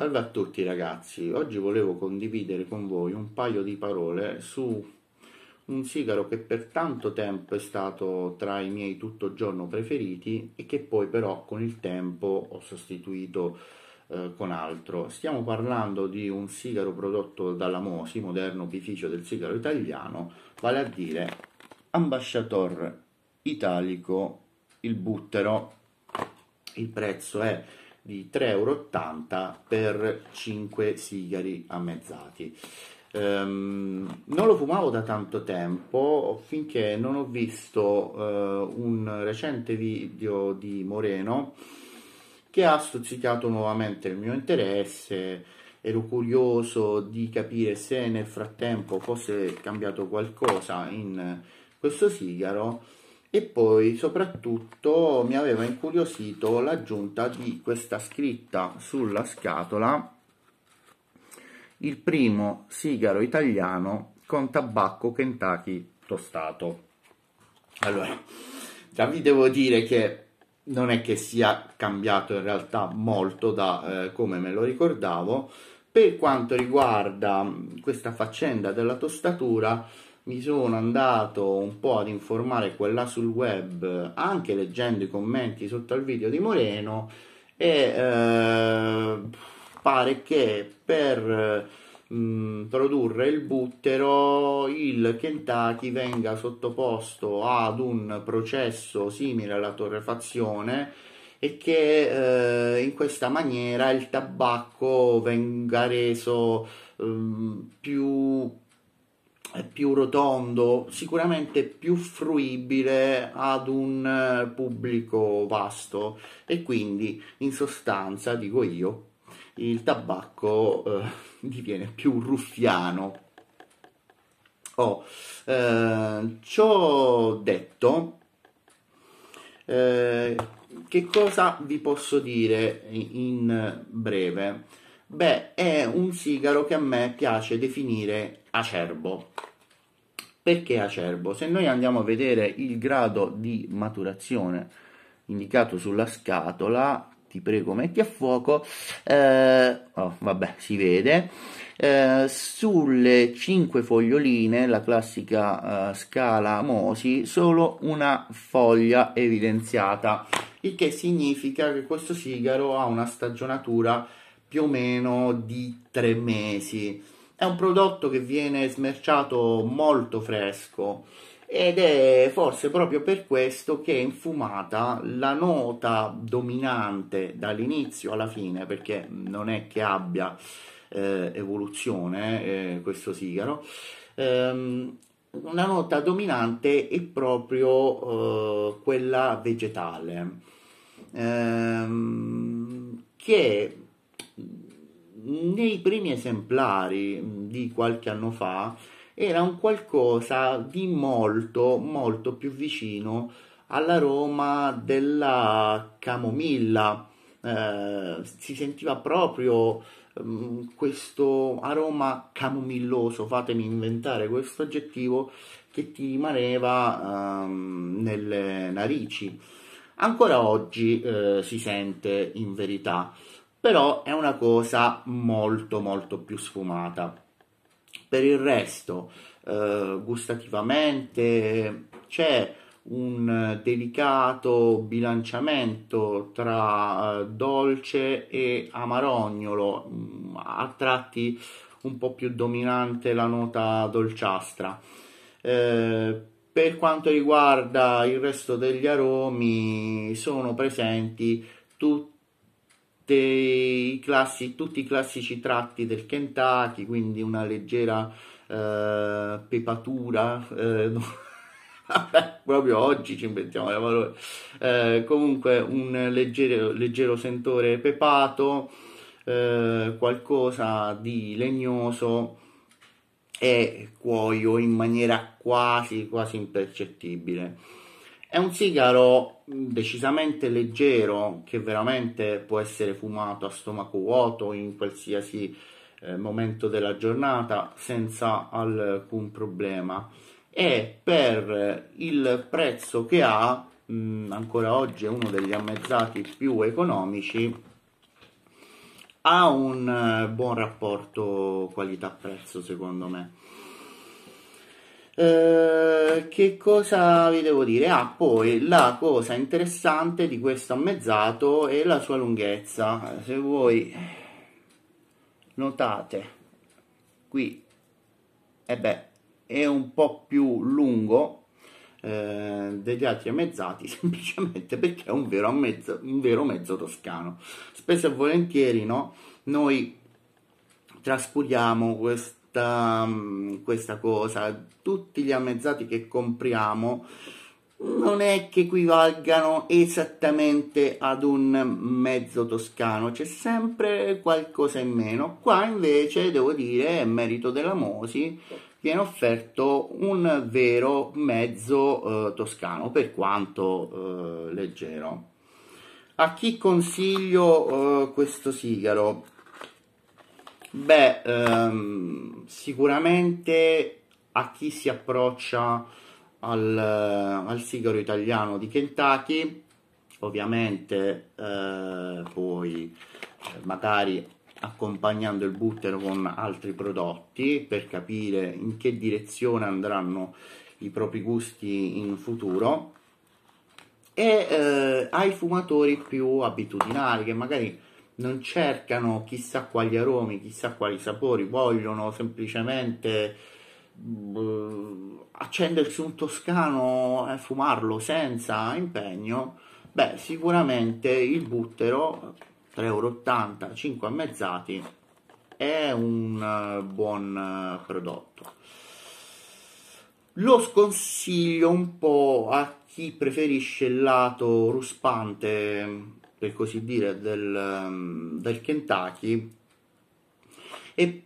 Salve a tutti ragazzi, oggi volevo condividere con voi un paio di parole su un sigaro che per tanto tempo è stato tra i miei tutto giorno preferiti e che poi però con il tempo ho sostituito eh, con altro. Stiamo parlando di un sigaro prodotto dalla Mosi, moderno opificio del sigaro italiano, vale a dire Ambasciator Italico il Buttero. Il prezzo è di 3,80 euro per 5 sigari ammezzati. Um, non lo fumavo da tanto tempo finché non ho visto uh, un recente video di Moreno che ha stuzzicato nuovamente il mio interesse. Ero curioso di capire se nel frattempo fosse cambiato qualcosa in questo sigaro e poi soprattutto mi aveva incuriosito l'aggiunta di questa scritta sulla scatola il primo sigaro italiano con tabacco Kentucky tostato. Allora, già vi devo dire che non è che sia cambiato in realtà molto da eh, come me lo ricordavo. Per quanto riguarda mm, questa faccenda della tostatura, mi sono andato un po' ad informare quella sul web, anche leggendo i commenti sotto al video di Moreno, e eh, pare che per mh, mm, produrre il buttero il Kentucky venga sottoposto ad un processo simile alla torrefazione e che eh, in questa maniera il tabacco venga reso eh, più più rotondo, sicuramente più fruibile ad un eh, pubblico vasto e quindi in sostanza, dico io, il tabacco eh, diviene più ruffiano. Oh, eh, ciò detto, eh, che cosa vi posso dire in breve? Beh, è un sigaro che a me piace definire acerbo. Perché acerbo? Se noi andiamo a vedere il grado di maturazione indicato sulla scatola, ti prego metti a fuoco, eh, oh, vabbè si vede, eh, sulle 5 foglioline, la classica eh, scala Mosi, solo una foglia evidenziata, il che significa che questo sigaro ha una stagionatura più o meno di tre mesi. È un prodotto che viene smerciato molto fresco ed è forse proprio per questo che è infumata la nota dominante dall'inizio alla fine, perché non è che abbia eh, evoluzione eh, questo sigaro. Ehm, una nota dominante è proprio eh, quella vegetale, ehm, che nei primi esemplari di qualche anno fa era un qualcosa di molto molto più vicino all'aroma della camomilla eh, si sentiva proprio questo aroma camomilloso fatemi inventare questo aggettivo che ti rimaneva ehm, nelle narici ancora oggi eh, si sente in verità però è una cosa molto molto più sfumata. Per il resto, eh, gustativamente c'è un delicato bilanciamento tra eh, dolce e amarognolo, mm, a tratti un po' più dominante la nota dolciastra. Eh, per quanto riguarda il resto degli aromi, sono presenti tutti i classi, tutti i classici tratti del Kentucky, quindi una leggera eh, pepatura. Eh, no. proprio oggi ci inventiamo le parole. Eh, comunque un leggero, leggero sentore pepato, eh, qualcosa di legnoso e cuoio in maniera quasi, quasi impercettibile. È un sigaro mm, decisamente leggero che veramente può essere fumato a stomaco vuoto in qualsiasi eh, momento della giornata senza alcun problema e per il prezzo che ha mh, mm, ancora oggi è uno degli ammezzati più economici ha un eh, buon rapporto qualità prezzo secondo me eh, che cosa vi devo dire? Ah, poi la cosa interessante di questo ammezzato è la sua lunghezza. Se voi notate, qui eh beh, è un po' più lungo eh, degli altri ammezzati, semplicemente perché è un vero, ammezzo, un vero mezzo toscano. Spesso e volentieri no, noi trascuriamo questo questa, mm, questa cosa, tutti gli ammezzati che compriamo non è che equivalgano esattamente ad un mezzo toscano, c'è sempre qualcosa in meno. Qua invece, devo dire, è merito della Mosi, viene offerto un vero mezzo eh, toscano, per quanto eh, leggero. A chi consiglio eh, questo sigaro? Beh, ehm, sicuramente a chi si approccia al, al sigaro italiano di Kentucky, ovviamente eh, poi eh, magari accompagnando il buttero con altri prodotti per capire in che direzione andranno i propri gusti in futuro e eh, ai fumatori più abitudinali che magari non cercano chissà quali aromi, chissà quali sapori, vogliono semplicemente uh, accendersi un toscano e fumarlo senza impegno, beh sicuramente il buttero 3,80 euro, 5 ammezzati è un uh, buon uh, prodotto. Lo sconsiglio un po' a chi preferisce il lato ruspante per così dire, del, mm, del Kentucky e,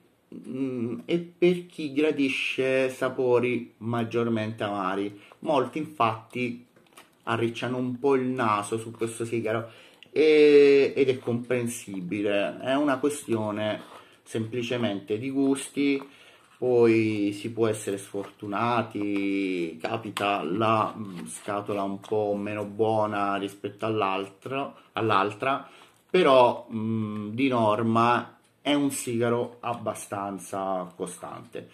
mm, e, per chi gradisce sapori maggiormente amari. Molti infatti arricciano un po' il naso su questo sigaro e, ed è comprensibile, è una questione semplicemente di gusti poi si può essere sfortunati, capita la mm, scatola un po' meno buona rispetto all'altra, all'altra però mh, mm, di norma è un sigaro abbastanza costante.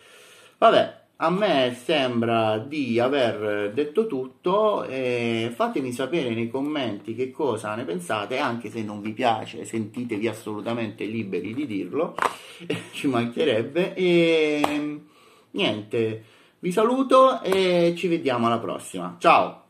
Vabbè, a me sembra di aver detto tutto, eh, fatemi sapere nei commenti che cosa ne pensate, anche se non vi piace, sentitevi assolutamente liberi di dirlo, ci mancherebbe. E niente, vi saluto e ci vediamo alla prossima. Ciao!